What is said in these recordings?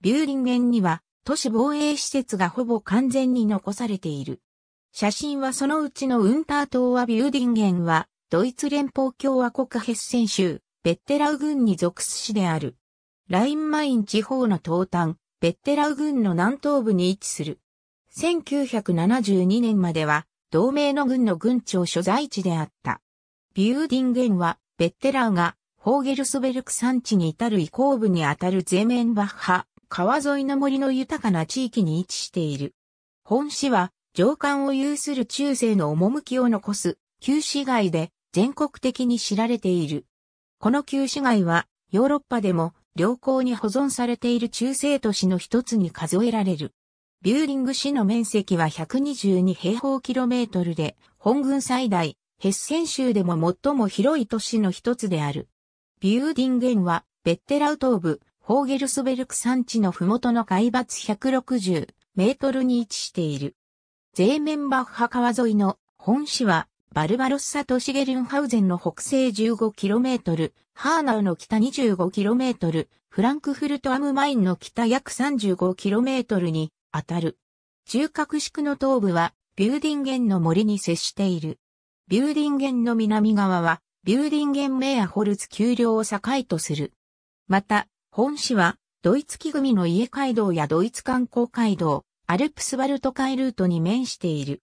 ビューリンゲンには都市防衛施設がほぼ完全に残されている。写真はそのうちのウンター島はビューディンゲンは、ドイツ連邦共和国ヘッセン州、ベッテラウ郡に属す市である。ラインマイン地方の東端、ベッテラウ郡の南東部に位置する。1972年までは、同盟の軍の軍庁所在地であった。ビューディンゲンは、ベッテラウが、ホーゲルスベルク山地に至る移行部にあたるゼメンバッハ川沿いの森の豊かな地域に位置している。本市は、上官を有する中世の趣を残す、旧市街で全国的に知られている。この旧市街は、ヨーロッパでも良好に保存されている中世都市の一つに数えられる。ビューリング市の面積は122平方キロメートルで、本軍最大、ヘッセン州でも最も広い都市の一つである。ビューディンゲンは、ベッテラウ東部、ホーゲルスベルク山地の麓の海抜160メートルに位置している。ゼーメンバッハ川沿いの本市はバルバロッサとシゲルンハウゼンの北西1 5トル、ハーナウの北2 5トル、フランクフルトアムマインの北約3 5トルにあたる。中核地区の東部はビューディンゲンの森に接している。ビューディンゲンの南側はビューディンゲンメアホルツ丘陵を境とする。また、本市は、ドイツ木組の家街道やドイツ観光街道、アルプスバルト海ルートに面している。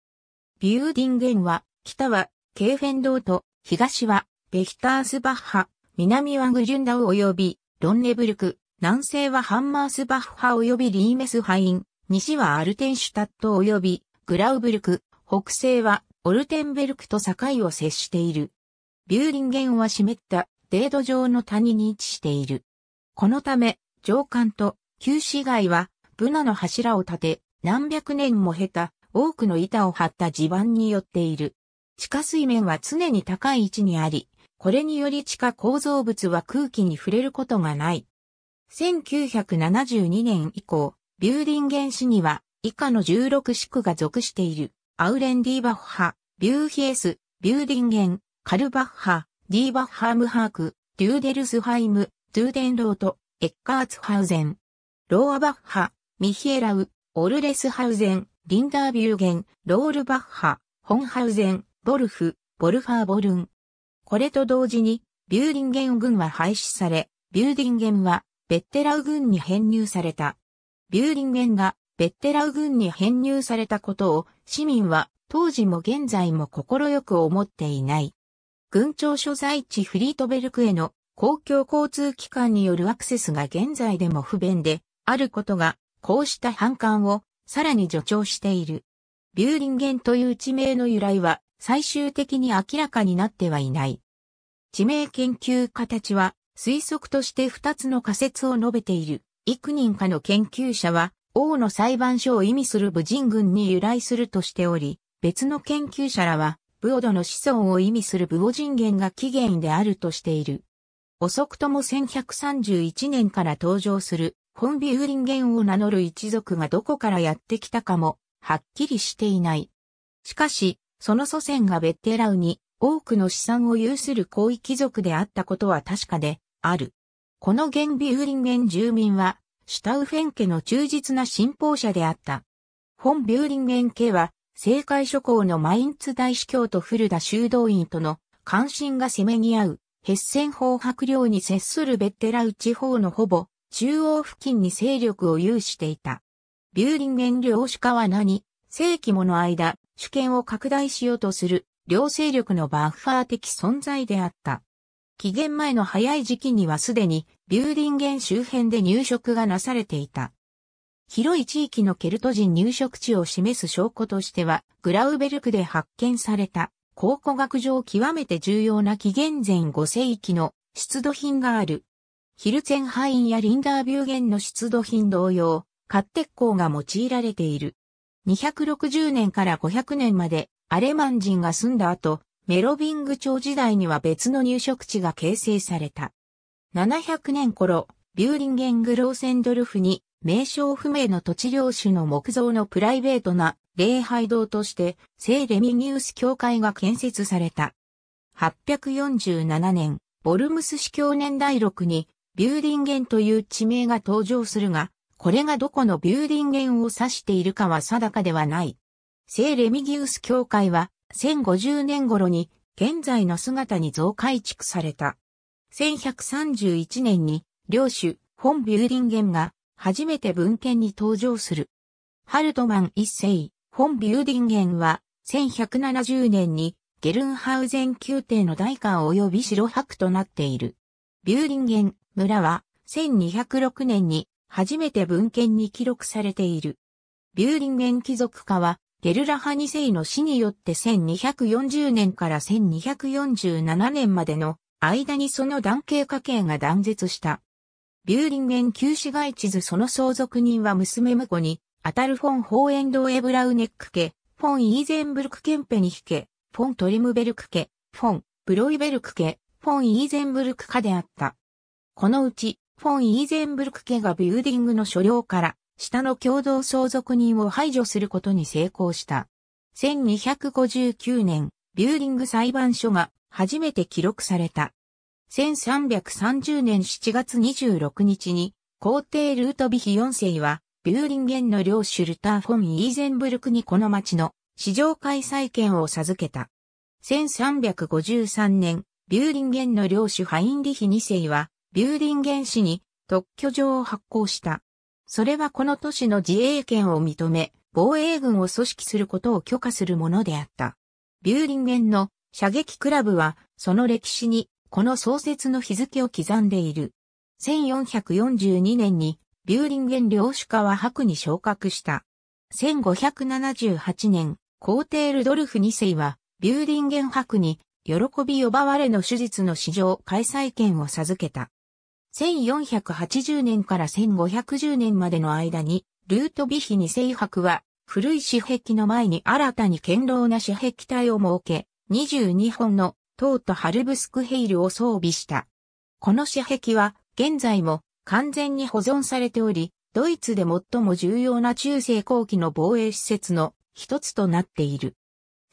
ビューディンゲンは、北は、ケーフェンドート、東は、ベヒタースバッハ、南はグジュンダウ及び、ロンネブルク、南西はハンマースバッハ及びリーメスハイン、西はアルテンシュタット及び、グラウブルク、北西は、オルテンベルクと境を接している。ビューィンゲンは湿った、デード状の谷に位置している。このため、上官と旧市街は、ブナの柱を立て、何百年も経た多くの板を張った地盤によっている。地下水面は常に高い位置にあり、これにより地下構造物は空気に触れることがない。1972年以降、ビューディンゲン市には以下の16市区が属している。アウレン・ディーバッハ、ビューヒエス、ビューディンゲン、カルバッハ、ディーバッハームハーク、デューデルスハイム、トゥーデンロート、エッカーツハウゼン。ローアバッハ、ミヒエラウ、オルレスハウゼン、リンダービューゲン、ロールバッハ、ホンハウゼン、ボルフ、ボルファーボルン。これと同時に、ビューディンゲン軍は廃止され、ビューディンゲンは、ベッテラウ軍に編入された。ビューディンゲンが、ベッテラウ軍に編入されたことを、市民は、当時も現在も快く思っていない。軍庁所在地フリートベルクへの公共交通機関によるアクセスが現在でも不便であることが、こうした反感をさらに助長している。ビューリンゲンという地名の由来は最終的に明らかになってはいない。地名研究家たちは推測として2つの仮説を述べている。幾人かの研究者は王の裁判所を意味する武人軍に由来するとしており、別の研究者らは、ブオドの子孫を意味する武オ人間が起源であるとしている。遅くとも1131年から登場する、本ビウリンゲンを名乗る一族がどこからやってきたかも、はっきりしていない。しかし、その祖先がベッテラウに多くの資産を有する高位貴族であったことは確かである。このゲンビウリンゲン住民は、シュタウフェン家の忠実な信奉者であった。本ビューリンゲン家は、政界諸侯のマインツ大司教とフルダ修道院との関心が攻めに合うヘッセン方白領に接するベッテラウ地方のほぼ中央付近に勢力を有していた。ビューリンゲン領主化は何世紀もの間、主権を拡大しようとする両勢力のバッファー的存在であった。紀元前の早い時期にはすでにビューリンゲン周辺で入植がなされていた。広い地域のケルト人入植地を示す証拠としては、グラウベルクで発見された考古学上極めて重要な紀元前5世紀の出土品がある。ヒルツェンハインやリンダービューゲンの出土品同様、ッコ鋼が用いられている。260年から500年までアレマン人が住んだ後、メロビング朝時代には別の入植地が形成された。700年頃、ビューリンゲングローセンドルフに名称不明の土地領主の木造のプライベートな礼拝堂として聖レミニウス教会が建設された。847年、ボルムス司教年代録にビューディンゲンという地名が登場するが、これがどこのビューディンゲンを指しているかは定かではない。聖レミギウス教会は1050年頃に現在の姿に増改築された。1131年に領主、本ビューディンゲンが初めて文献に登場する。ハルトマン一世、フォン・ビューディンゲンは、1170年にゲルンハウゼン宮廷の大官及び城伯となっている。ビューディンゲン村は、1206年に初めて文献に記録されている。ビューディンゲン貴族家は、ゲルラハ二世の死によって1240年から1247年までの間にその男系家系が断絶した。ビューリンゲン旧市街地図その相続人は娘婿にアタルフォン・ホーエンド・エブラウネック家、フォン・イーゼンブルク・ケンペニヒ家、フォン・トリムベルク家、フォン、ブロイベルク家、フォン・イーゼンブルク家であった。このうち、フォン・イーゼンブルク家がビューディングの所領から、下の共同相続人を排除することに成功した。1259年、ビューディング裁判所が初めて記録された。1330年7月26日に、皇帝ルートビヒ4世は、ビューリンゲンの領主ルター・フォン・イーゼンブルクにこの町の市場開催権を授けた。1353年、ビューリンゲンの領主ハインリヒ2世は、ビューリンゲン市に特許状を発行した。それはこの都市の自衛権を認め、防衛軍を組織することを許可するものであった。ビューリンゲンの射撃クラブは、その歴史に、この創設の日付を刻んでいる。1442年に、ビューリンゲン領主化は白に昇格した。1578年、皇帝ルドルフ2世は、ビューリンゲン白に、喜び呼ばわれの手術の史上開催権を授けた。1480年から1510年までの間に、ルートビヒ2世白は、古い紙壁の前に新たに堅牢な紙壁体を設け、22本の塔とハルブスクヘイルを装備した。この紙壁は、現在も完全に保存されており、ドイツで最も重要な中世後期の防衛施設の一つとなっている。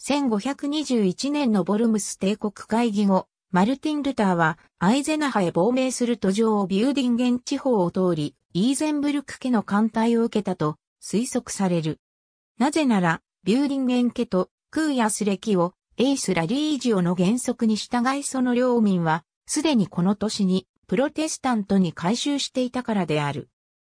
1521年のボルムス帝国会議後、マルティン・ルターはアイゼナハへ亡命する途上をビューディンゲン地方を通り、イーゼンブルク家の艦隊を受けたと推測される。なぜなら、ビューディンゲン家とクーヤスレキをエイスラリージオの原則に従いその領民は、すでにこの年にプロテスタントに改修していたからである。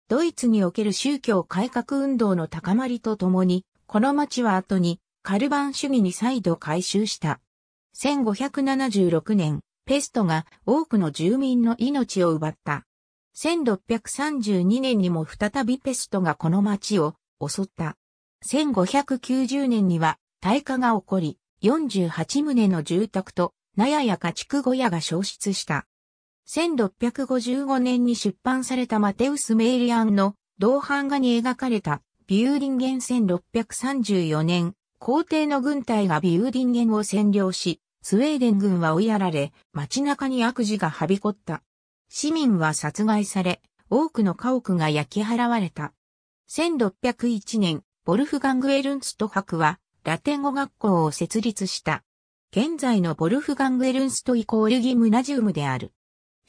ドイツにおける宗教改革運動の高まりとともに、この町は後にカルバン主義に再度改修した。1576年、ペストが多くの住民の命を奪った。1632年にも再びペストがこの町を襲った。1590年には大火が起こり、48棟の住宅と納屋や家畜小屋が消失した。1655年に出版されたマテウス・メイリアンの銅版画に描かれたビューリンゲン1634年、皇帝の軍隊がビューリンゲンを占領し、スウェーデン軍は追いやられ、街中に悪事がはびこった。市民は殺害され、多くの家屋が焼き払われた。1601年、ボルフガング・エルンスト博は、ラテン語学校を設立した。現在のボルフガング・エルンストイコールギムナジウムである。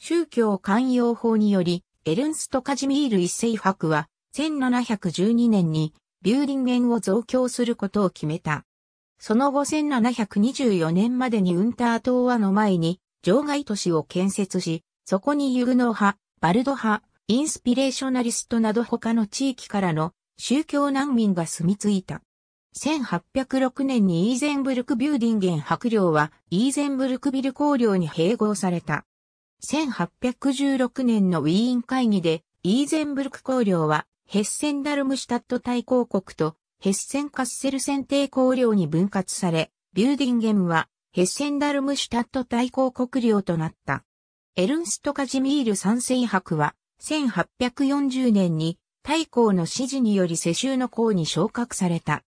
宗教寛容法により、エルンスト・カジミール一世博は、1712年に、ビューリンゲンを増強することを決めた。その後1724年までにウンター島はの前に、場外都市を建設し、そこにユグノ派、バルド派、インスピレーショナリストなど他の地域からの宗教難民が住み着いた。1806年にイーゼンブルクビューディンゲン博領はイーゼンブルクビル公領に併合された。1816年のウィーン会議で、イーゼンブルク公領は、ヘッセンダルムシュタット大公国と、ヘッセンカッセルセン帝公領に分割され、ビューディンゲムは、ヘッセンダルムシュタット大公国領となった。エルンスト・カジミール三世博は、1840年に、大公の指示により世襲の公に昇格された。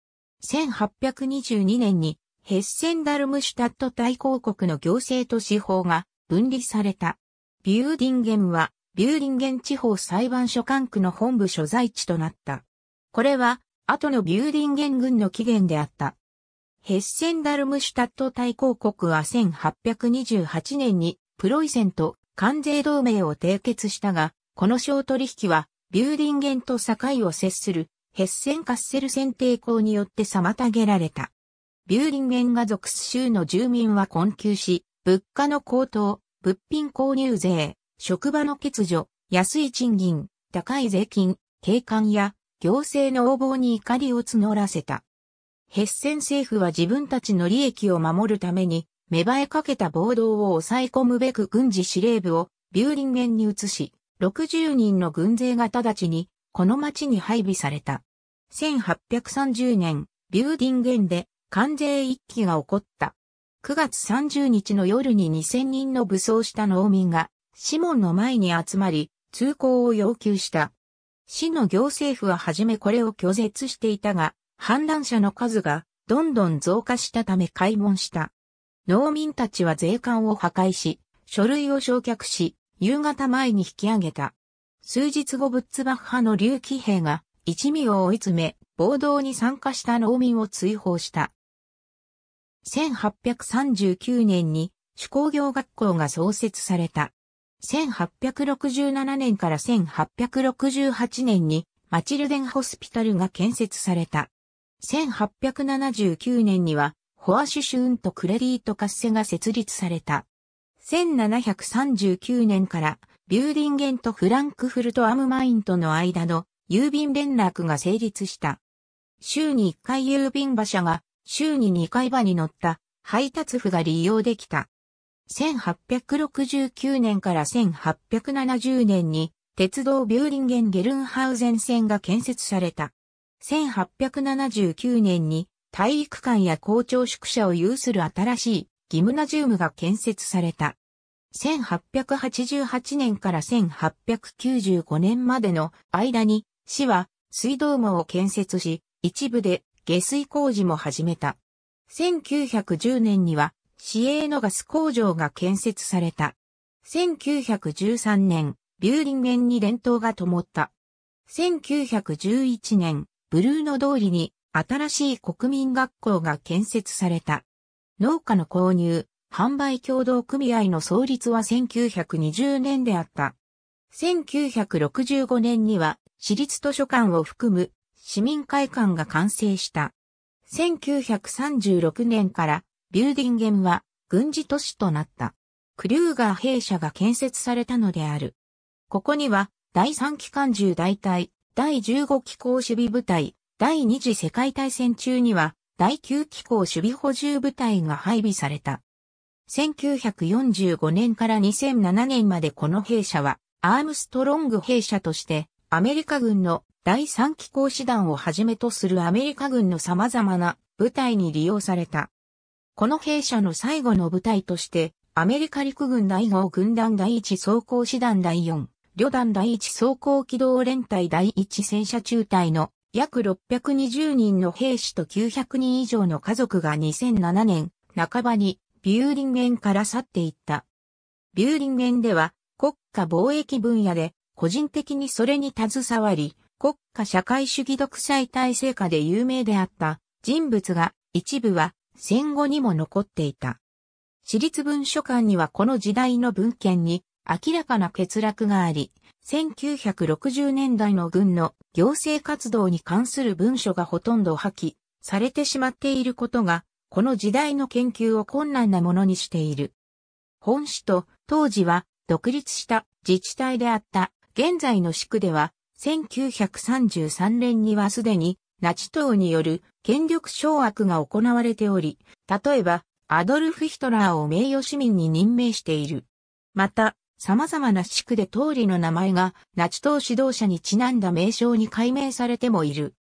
1822年に、ヘッセンダルムシュタット大公国の行政と司法が分離された。ビューディンゲンは、ビューディンゲン地方裁判所管区の本部所在地となった。これは、後のビューディンゲン軍の起源であった。ヘッセンダルムシュタット大公国は1828年にプロイセンと関税同盟を締結したが、この小取引はビューディンゲンと境を接するヘッセンカッセル選定校によって妨げられた。ビューディンゲンが属す州の住民は困窮し、物価の高騰、物品購入税、職場の欠如、安い賃金、高い税金、景観や行政の横暴に怒りを募らせた。ヘッセン政府は自分たちの利益を守るために、芽生えかけた暴動を抑え込むべく軍事司令部をビューリンゲンに移し、60人の軍勢が直ちにこの町に配備された。1830年、ビューディンゲンで関税一揆が起こった。9月30日の夜に2000人の武装した農民が、市門の前に集まり、通行を要求した。市の行政府ははじめこれを拒絶していたが、反乱者の数がどんどん増加したため開門した。農民たちは税関を破壊し、書類を焼却し、夕方前に引き上げた。数日後ブッツバッハの竜騎兵が一味を追い詰め、暴動に参加した農民を追放した。1839年に手工業学校が創設された。1867年から1868年にマチルデンホスピタルが建設された。1879年にはホアシュシューンとクレディートカッセが設立された。1739年からビューディンゲンとフランクフルトアムマインとの間の郵便連絡が成立した。週に1回郵便馬車が週に2回場に乗った配達府が利用できた。1869年から1870年に鉄道ビューリンゲン・ゲルンハウゼン線が建設された。1879年に体育館や校長宿舎を有する新しいギムナジウムが建設された。1888年から1895年までの間に市は水道網を建設し、一部で下水工事も始めた。1910年には、市営のガス工場が建設された。1913年、ビューリンゲンに電灯が灯った。1911年、ブルーノ通りに新しい国民学校が建設された。農家の購入、販売協同組合の創立は1920年であった。1965年には、私立図書館を含む市民会館が完成した。1936年からビューディンゲンは軍事都市となった。クリューガー兵舎が建設されたのである。ここには第3機関銃大隊、第15機構守備部隊、第2次世界大戦中には第9機構守備補充部隊が配備された。1945年から2007年までこの兵舎はアームストロング兵舎としてアメリカ軍の第3機構師団をはじめとするアメリカ軍の様々な部隊に利用された。この兵舎の最後の部隊として、アメリカ陸軍第5軍団第1装甲師団第4、旅団第1装甲機動連隊第1戦車中隊の約620人の兵士と900人以上の家族が2007年半ばにビューリンゲンから去っていった。ビューリンゲンでは国家貿易分野で個人的にそれに携わり、国家社会主義独裁体制下で有名であった人物が一部は戦後にも残っていた。私立文書館にはこの時代の文献に明らかな欠落があり、1960年代の軍の行政活動に関する文書がほとんど破棄されてしまっていることが、この時代の研究を困難なものにしている。本市と当時は独立した自治体であった現在の市区では1933年にはすでにナチ党による権力掌握が行われており、例えばアドルフ・ヒトラーを名誉市民に任命している。また、様々な地区で通りの名前がナチ党指導者にちなんだ名称に改名されてもいる。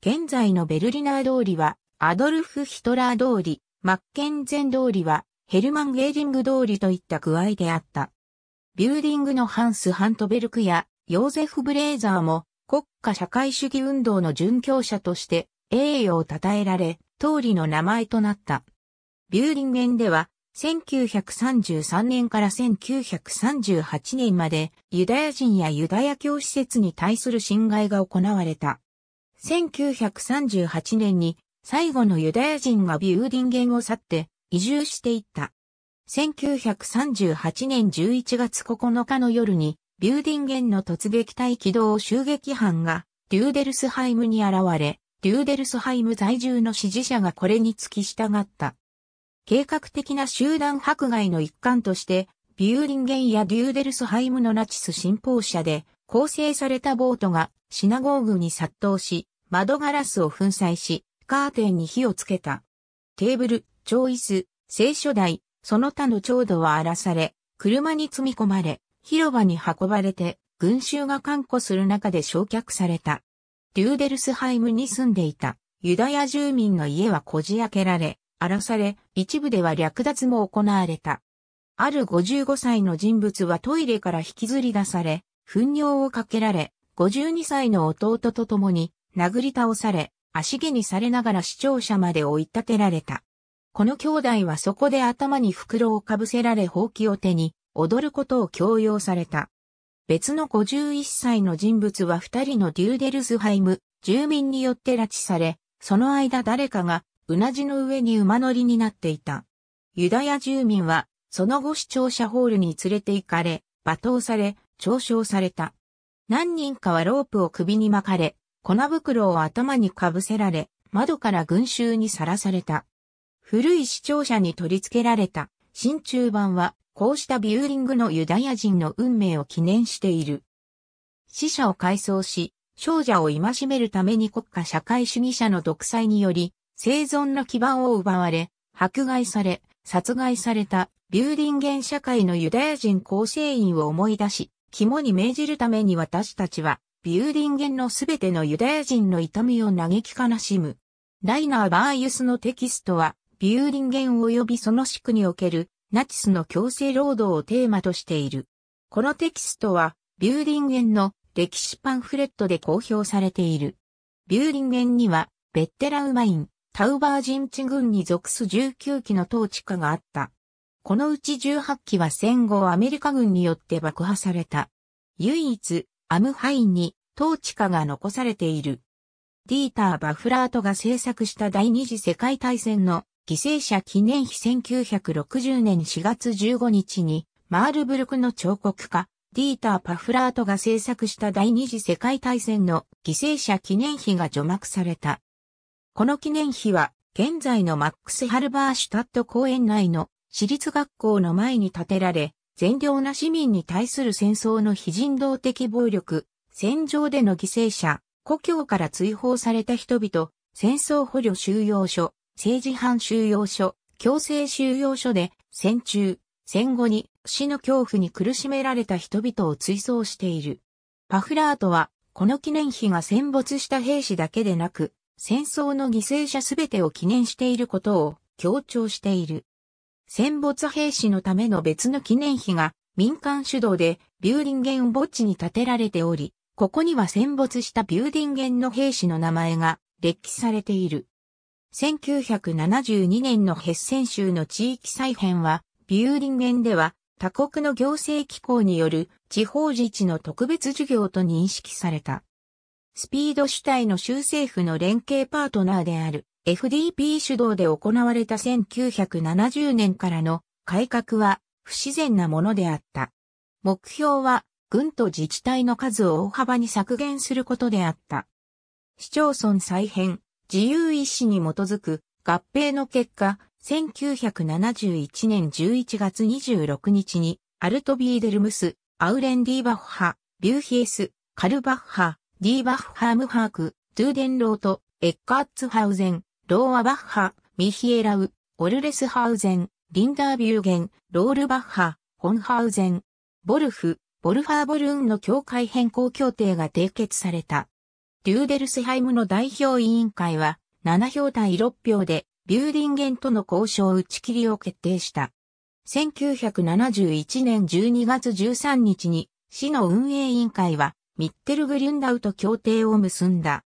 現在のベルリナー通りはアドルフ・ヒトラー通り、マッケンゼン通りはヘルマン・ゲーリング通りといった具合であった。ビューディングのハンス・ハントベルクやヨーゼフ・ブレーザーも国家社会主義運動の殉教者として栄誉を称えられ、通りの名前となった。ビューリンゲンでは、1933年から1938年までユダヤ人やユダヤ教施設に対する侵害が行われた。1938年に最後のユダヤ人がビューディンゲンを去って移住していった。1938年11月9日の夜にビューディンゲンの突撃隊機動襲撃班が、デューデルスハイムに現れ、デューデルスハイム在住の支持者がこれに付き従った。計画的な集団迫害の一環として、ビューリンゲンやデューデルスハイムのナチス信奉者で構成されたボートがシナゴーグに殺到し、窓ガラスを粉砕し、カーテンに火をつけた。テーブル、ョ椅子、聖書台、その他の調度は荒らされ、車に積み込まれ、広場に運ばれて、群衆が看護する中で焼却された。デューデルスハイムに住んでいたユダヤ住民の家はこじ開けられ、荒らされ、一部では略奪も行われた。ある55歳の人物はトイレから引きずり出され、糞尿をかけられ、52歳の弟と共に殴り倒され、足毛にされながら視聴者まで追い立てられた。この兄弟はそこで頭に袋をかぶせられ放棄を手に、踊ることを強要された。別の51歳の人物は二人のデューデルスハイム、住民によって拉致され、その間誰かが、うなじの上に馬乗りになっていた。ユダヤ住民は、その後視聴者ホールに連れて行かれ、罵倒され、嘲笑された。何人かはロープを首に巻かれ、粉袋を頭にかぶせられ、窓から群衆にさらされた。古い視聴者に取り付けられた、新中板はこうしたビューリングのユダヤ人の運命を記念している。死者を改装し、少女を戒めるために国家社会主義者の独裁により、生存の基盤を奪われ、迫害され、殺害されたビューリンゲン社会のユダヤ人構成員を思い出し、肝に銘じるために私たちは、ビューリンゲンのすべてのユダヤ人の痛みを嘆き悲しむ。ライナー・バーユスのテキストは、ビューリンゲン及びその地区におけるナチスの強制労働をテーマとしている。このテキストは、ビューリンゲンの歴史パンフレットで公表されている。ビューリンゲンには、ベッテラウマイン、タウバー陣地軍に属す19機の統治下があった。このうち18機は戦後アメリカ軍によって爆破された。唯一、アムハインに統治下が残されている。ディーター・バフラートが制作した第二次世界大戦の犠牲者記念碑1960年4月15日に、マールブルクの彫刻家、ディーター・パフラートが制作した第二次世界大戦の犠牲者記念碑が除幕された。この記念碑は、現在のマックス・ハルバーシュタット公園内の私立学校の前に建てられ、善良な市民に対する戦争の非人道的暴力、戦場での犠牲者、故郷から追放された人々、戦争捕虜収容所、政治犯収容所、強制収容所で戦中、戦後に死の恐怖に苦しめられた人々を追悼している。パフラートは、この記念碑が戦没した兵士だけでなく、戦争の犠牲者すべてを記念していることを強調している。戦没兵士のための別の記念碑が民間主導でビューディンゲン墓地に建てられており、ここには戦没したビューディンゲンの兵士の名前が列記されている。1972年のヘッセン州の地域再編は、ビューリンゲンでは他国の行政機構による地方自治の特別事業と認識された。スピード主体の州政府の連携パートナーである FDP 主導で行われた1970年からの改革は不自然なものであった。目標は軍と自治体の数を大幅に削減することであった。市町村再編、自由意志に基づく合併の結果、1971年11月26日に、アルトビーデルムス、アウレン・ディーバッハ、ビューヒエス、カルバッハ、ディーバッハームハーク、トゥーデンロート、エッカーツハウゼン、ローアバッハ、ミヒエラウ、オルレスハウゼン、リンダービューゲン、ロールバッハ、ホンハウゼン、ボルフ、ボルファーボルーンの境界変更協定が締結された。リューデルスハイムの代表委員会は、7票対6票で、ビューディンゲンとの交渉打ち切りを決定した。1971年12月13日に、市の運営委員会は、ミッテルグリュンダウと協定を結んだ。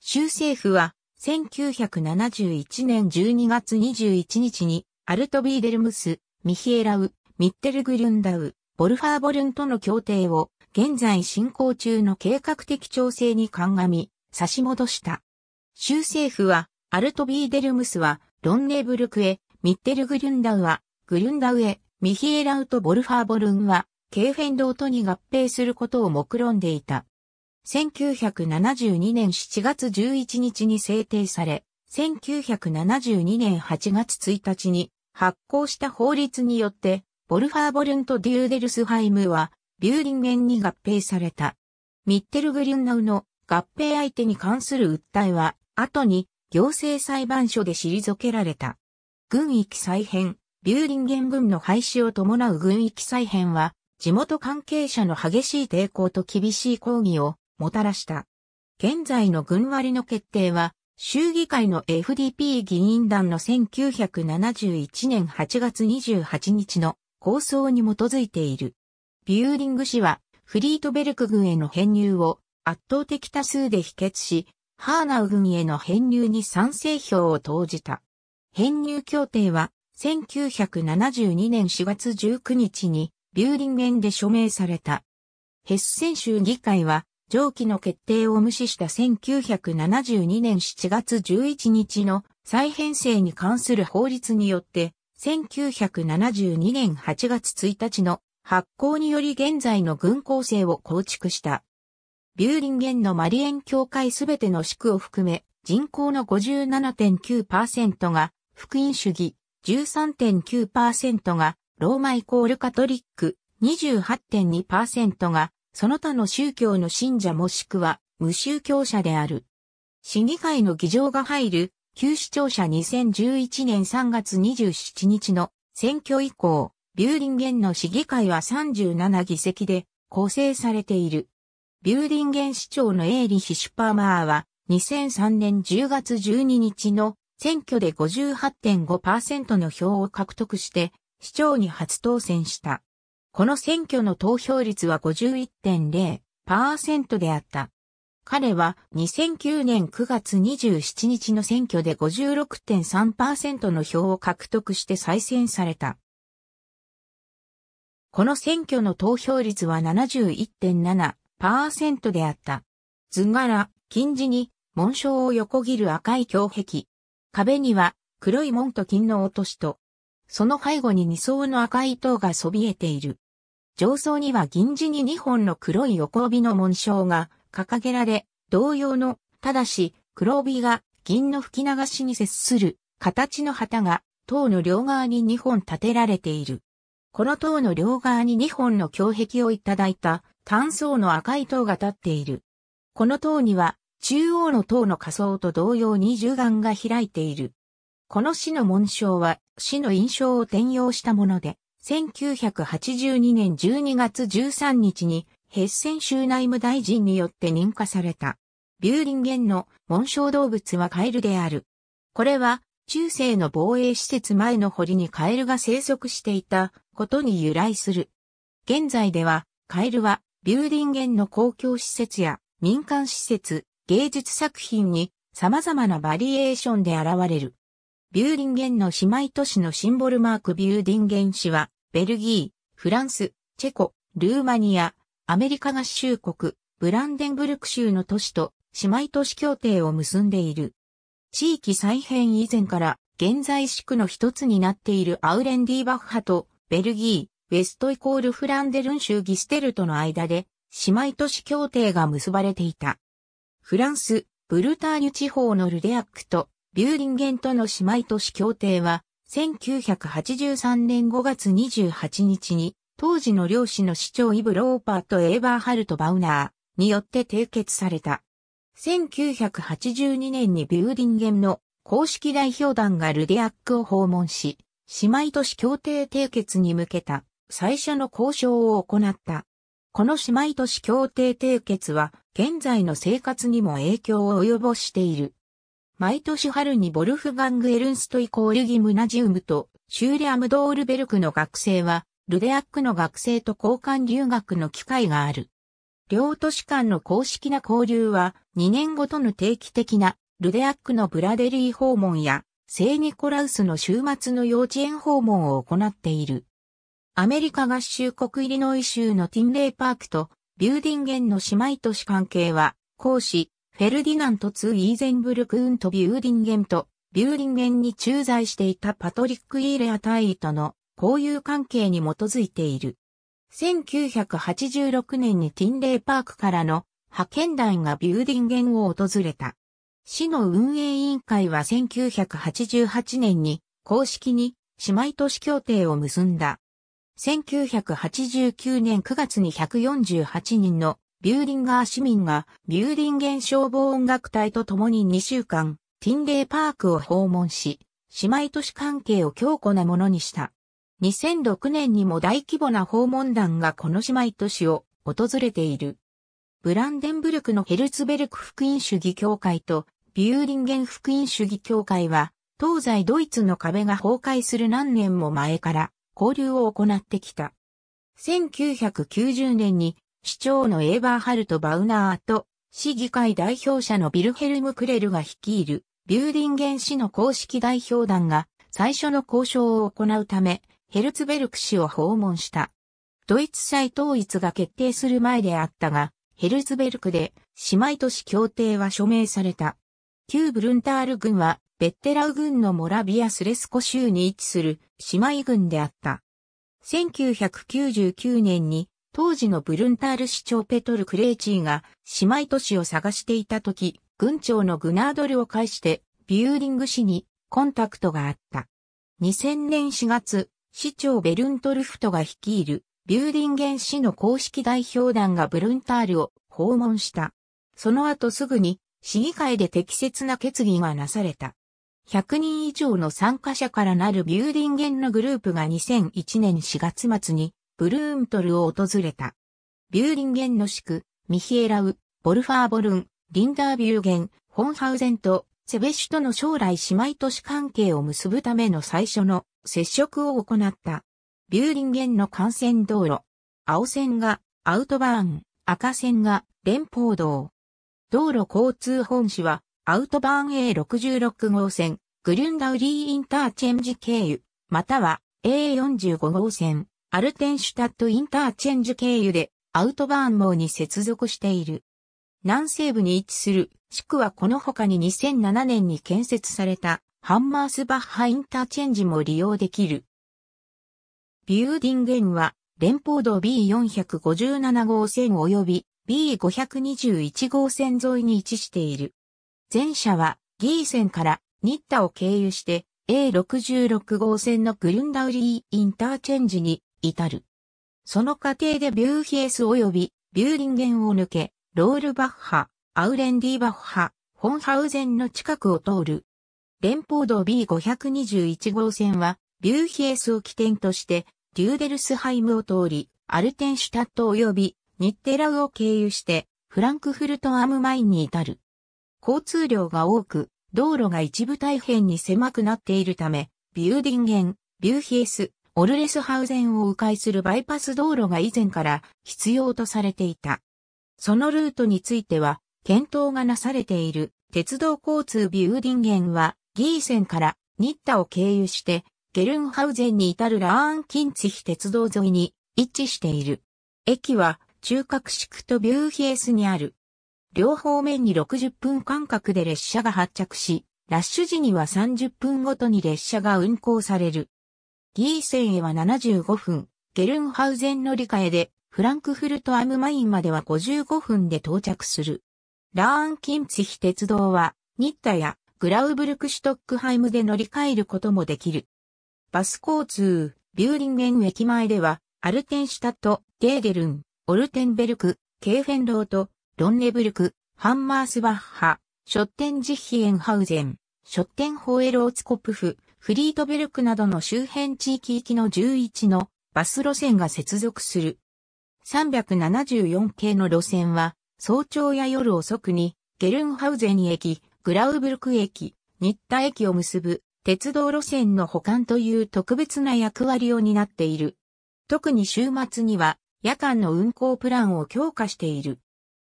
州政府は、1971年12月21日に、アルトビーデルムス、ミヒエラウ、ミッテルグリュンダウ、ボルファーボルンとの協定を現在進行中の計画的調整に鑑み、差し戻した。州政府は、アルトビーデルムスは、ロンネーブルクへ、ミッテルグリュンダウは、グリュンダウへ、ミヒエラウとボルファーボルンは、ケーフェンドートに合併することを目論んでいた。1972年7月11日に制定され、1972年8月1日に発行した法律によって、ボルファーボルンとデューデルスハイムは、ビューリンゲンに合併された。ミッテルグリュンナウの合併相手に関する訴えは、後に行政裁判所で退けられた。軍域再編、ビューリンゲン軍の廃止を伴う軍域再編は、地元関係者の激しい抵抗と厳しい抗議をもたらした。現在の軍割の決定は、衆議会の FDP 議員団の1971年8月28日の構想に基づいている。ビューリング氏はフリートベルク軍への編入を圧倒的多数で否決し、ハーナウ軍への編入に賛成票を投じた。編入協定は1972年4月19日にビューリングンで署名された。ヘッセン州議会は上記の決定を無視した1972年7月11日の再編成に関する法律によって1972年8月1日の発行により現在の軍構成を構築した。ビューリンゲンのマリエン教会すべての宿を含め、人口の57.9%が福音主義、13.9%がローマイコールカトリック、28.2%がその他の宗教の信者もしくは無宗教者である。市議会の議場が入る、旧市庁舎2011年3月27日の選挙以降、ビューリンゲンの市議会は37議席で構成されている。ビューリンゲン市長のエイリヒ・シュパーマーは2003年10月12日の選挙で58.5%の票を獲得して市長に初当選した。この選挙の投票率は51.0%であった。彼は2009年9月27日の選挙で56.3%の票を獲得して再選された。この選挙の投票率は71.7%であった。図柄、金字に紋章を横切る赤い胸壁。壁には黒い門と金の落としと、その背後に2層の赤い塔がそびえている。上層には銀字に2本の黒い横帯の紋章が掲げられ、同様の、ただし黒帯が銀の吹き流しに接する形の旗が塔の両側に2本立てられている。この塔の両側に2本の胸壁をいただいた単層の赤い塔が立っている。この塔には中央の塔の仮想と同様に重眼が開いている。この市の紋章は市の印象を転用したもので、1982年12月13日にヘッセン州内務大臣によって認可された。ビューリンゲンの紋章動物はカエルである。これは中世の防衛施設前の堀にカエルが生息していたことに由来する。現在では、カエルは、ビューディンゲンの公共施設や民間施設、芸術作品に様々なバリエーションで現れる。ビューディンゲンの姉妹都市のシンボルマークビューディンゲン市は、ベルギー、フランス、チェコ、ルーマニア、アメリカ合衆国、ブランデンブルク州の都市と姉妹都市協定を結んでいる。地域再編以前から現在地区の一つになっているアウレンディーバッハとベルギー、ウェストイコールフランデルン州ギステルとの間で、姉妹都市協定が結ばれていた。フランス、ブルターニュ地方のルデアックとビューリンゲンとの姉妹都市協定は、1983年5月28日に、当時の両師の市長イブ・ローパーとエーバー・ハルト・バウナーによって締結された。1982年にビューリンゲンの公式代表団がルデアックを訪問し、姉妹都市協定締結に向けた最初の交渉を行った。この姉妹都市協定締結は現在の生活にも影響を及ぼしている。毎年春にボルフガング・エルンストイコールギムナジウムとシューレ・アムドールベルクの学生はルデアックの学生と交換留学の機会がある。両都市間の公式な交流は2年ごとの定期的なルデアックのブラデリー訪問や聖ニコラウスの週末の幼稚園訪問を行っている。アメリカ合衆国イリノイ州のティンレイパークとビューディンゲンの姉妹都市関係は、講師、フェルディナント2イーゼンブルクウンとビューディンゲンと、ビューディンゲンに駐在していたパトリック・イーレア大尉との交友関係に基づいている。1986年にティンレイパークからの派遣団がビューディンゲンを訪れた。市の運営委員会は1988年に公式に姉妹都市協定を結んだ。1989年9月に148人のビューリンガー市民がビューリンゲン消防音楽隊と共に2週間ティンレイパークを訪問し、姉妹都市関係を強固なものにした。2006年にも大規模な訪問団がこの姉妹都市を訪れている。ブランデンブルクのヘルツベルク福音主義協会とビューリンゲン福音主義協会は、東西ドイツの壁が崩壊する何年も前から交流を行ってきた。1990年に市長のエーバーハルト・バウナーと市議会代表者のビルヘルム・クレルが率いるビューリンゲン市の公式代表団が最初の交渉を行うためヘルツベルク市を訪問した。ドイツ再統一が決定する前であったが、ヘルツベルクで姉妹都市協定は署名された。旧ブルンタール軍はベッテラウ軍のモラビアスレスコ州に位置する姉妹軍であった。1999年に当時のブルンタール市長ペトル・クレイチーが姉妹都市を探していた時、軍長のグナードルを介してビューリング市にコンタクトがあった。2000年4月、市長ベルントルフトが率いるビューディンゲン市の公式代表団がブルンタールを訪問した。その後すぐに市議会で適切な決議がなされた。100人以上の参加者からなるビューディンゲンのグループが2001年4月末にブルーントルを訪れた。ビューディンゲンの宿、ミヒエラウ、ボルファーボルン、リンダービューゲン、ホンハウゼンとセベシュとの将来姉妹都市関係を結ぶための最初の接触を行った。ビューリンゲンの幹線道路。青線がアウトバーン、赤線が連邦道。道路交通本市はアウトバーン A66 号線、グリュンダウリーインターチェンジ経由、または A45 号線、アルテンシュタットインターチェンジ経由でアウトバーン網に接続している。南西部に位置する地区はこの他に2007年に建設されたハンマースバッハインターチェンジも利用できる。ビューディンゲンは、連邦道 B457 号線及び B521 号線沿いに位置している。前者は、ギー線からニッタを経由して A66 号線のグルンダウリーインターチェンジに至る。その過程でビューヒエス及びビューリンゲンを抜け、ロールバッハ、アウレンディバッハ、ホンハウゼンの近くを通る。連邦道 B521 号線はビューヒエスを起点として、デューデルスハイムを通り、アルテンシュタット及びニッテラウを経由して、フランクフルトアムマインに至る。交通量が多く、道路が一部大変に狭くなっているため、ビューディンゲン、ビューヒエス、オルレスハウゼンを迂回するバイパス道路が以前から必要とされていた。そのルートについては、検討がなされている鉄道交通ビューディンゲンは、ギーセンからニッタを経由して、ゲルンハウゼンに至るラーンキン地ヒ鉄道沿いに位置している。駅は中核シ区とビューヒエスにある。両方面に60分間隔で列車が発着し、ラッシュ時には30分ごとに列車が運行される。ギーセンへは75分、ゲルンハウゼン乗り換えで、フランクフルトアムマインまでは55分で到着する。ラーンキンツヒ鉄道は、ニッタやグラウブルクシュトックハイムで乗り換えることもできる。バス交通、ビューリンゲン駅前では、アルテンシュタット、デーデルン、オルテンベルク、ケーフェンロート、ロンネブルク、ハンマースバッハ、ショッテンジッヒエンハウゼン、ショッテンホエローツコプフ、フリートベルクなどの周辺地域行きの11のバス路線が接続する。374系の路線は、早朝や夜遅くに、ゲルンハウゼン駅、グラウブルク駅、ニッタ駅を結ぶ鉄道路線の保管という特別な役割を担っている。特に週末には夜間の運行プランを強化している。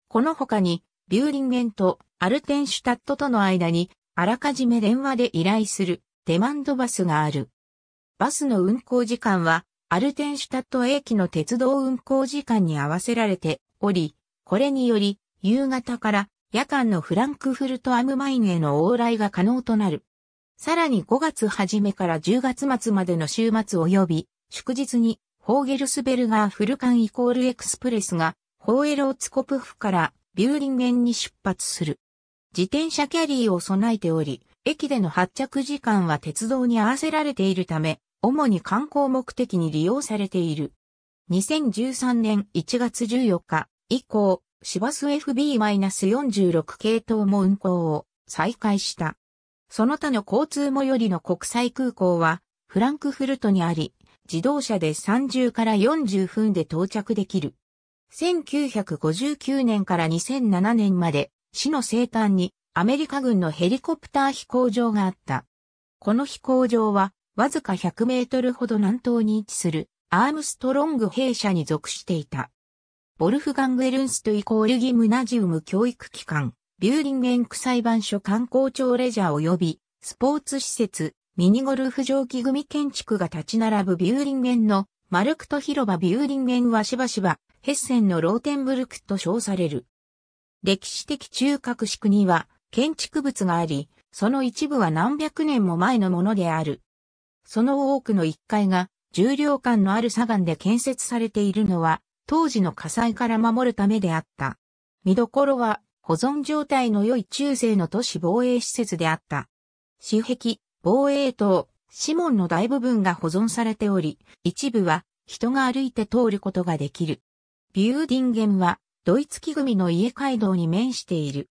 この他に、ビューリンゲンとアルテンシュタットとの間に、あらかじめ電話で依頼するデマンドバスがある。バスの運行時間は、アルテンシュタット駅の鉄道運行時間に合わせられており、これにより、夕方から夜間のフランクフルトアムマインへの往来が可能となる。さらに5月初めから10月末までの週末及び、祝日に、ホーゲルスベルガーフルカンイコールエクスプレスが、ホーエローツコプフからビューリンゲンに出発する。自転車キャリーを備えており、駅での発着時間は鉄道に合わせられているため、主に観光目的に利用されている。2013年1月14日以降、市バス FB-46 系統も運行を再開した。その他の交通最寄りの国際空港は、フランクフルトにあり、自動車で30から40分で到着できる。1959年から2007年まで、市の西端にアメリカ軍のヘリコプター飛行場があった。この飛行場は、わずか100メートルほど南東に位置するアームストロング弊社に属していた。ボルフガング・エルンストイコールギムナジウム教育機関、ビューリンゲンク裁判所観光庁レジャー及び、スポーツ施設、ミニゴルフ場木組建築が立ち並ぶビューリンゲンの、マルクト広場ビューリンゲンはしばしば、ヘッセンのローテンブルクと称される。歴史的中核区には、建築物があり、その一部は何百年も前のものである。その多くの1階が、重量感のある砂岩で建設されているのは、当時の火災から守るためであった。見どころは、保存状態の良い中世の都市防衛施設であった。主壁、防衛塔、指紋の大部分が保存されており、一部は人が歩いて通ることができる。ビューディンゲンはドイツ木組の家街道に面している。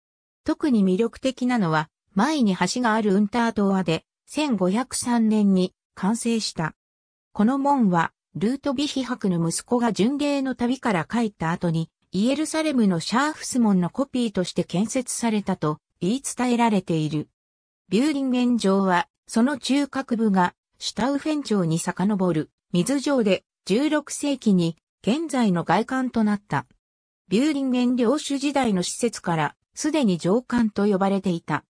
特に魅力的なのは前に橋があるウンタードアで1503年に完成した。この門はルートビヒ博の息子が巡礼の旅から帰った後にイエルサレムのシャーフス門のコピーとして建設されたと言い伝えられている。ビューリンゲン城は、その中核部がシュタウフェン城に遡る水城で16世紀に現在の外観となった。ビューリンゲン領主時代の施設からすでに上官と呼ばれていた。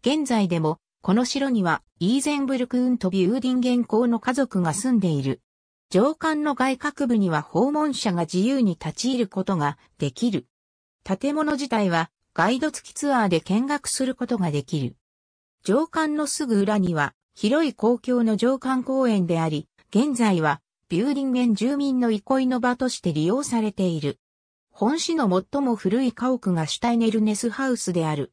現在でもこの城にはイーゼンブルクーンとビューリンゲン公の家族が住んでいる。上官の外郭部には訪問者が自由に立ち入ることができる。建物自体はガイド付きツアーで見学することができる。上官のすぐ裏には広い公共の上官公園であり、現在はビューリンゲン住民の憩いの場として利用されている。本市の最も古い家屋がシュタイネルネスハウスである。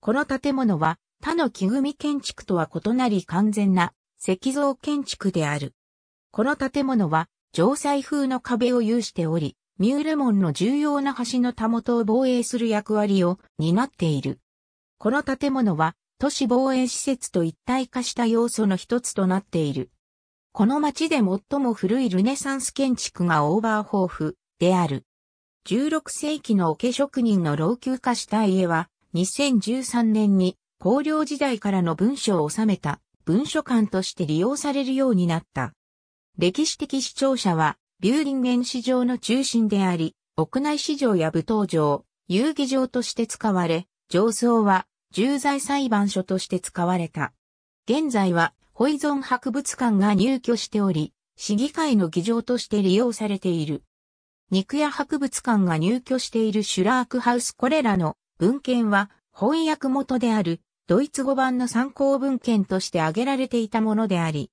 この建物は他の木組建築とは異なり完全な石造建築である。この建物は城塞風の壁を有しており、ミュール門の重要な橋のたもとを防衛する役割を担っている。この建物は都市防衛施設と一体化した要素の一つとなっている。この町で最も古いルネサンス建築がオーバーホーフである。16世紀の桶職人の老朽化した家は2013年に公領時代からの文書を収めた文書館として利用されるようになった。歴史的視聴者は、ビューリンゲン市場の中心であり、屋内市場や舞踏場、遊技場として使われ、上層は重罪裁判所として使われた。現在は、ホイゾン博物館が入居しており、市議会の議場として利用されている。肉屋博物館が入居しているシュラークハウスこれらの文献は翻訳元であるドイツ語版の参考文献として挙げられていたものであり、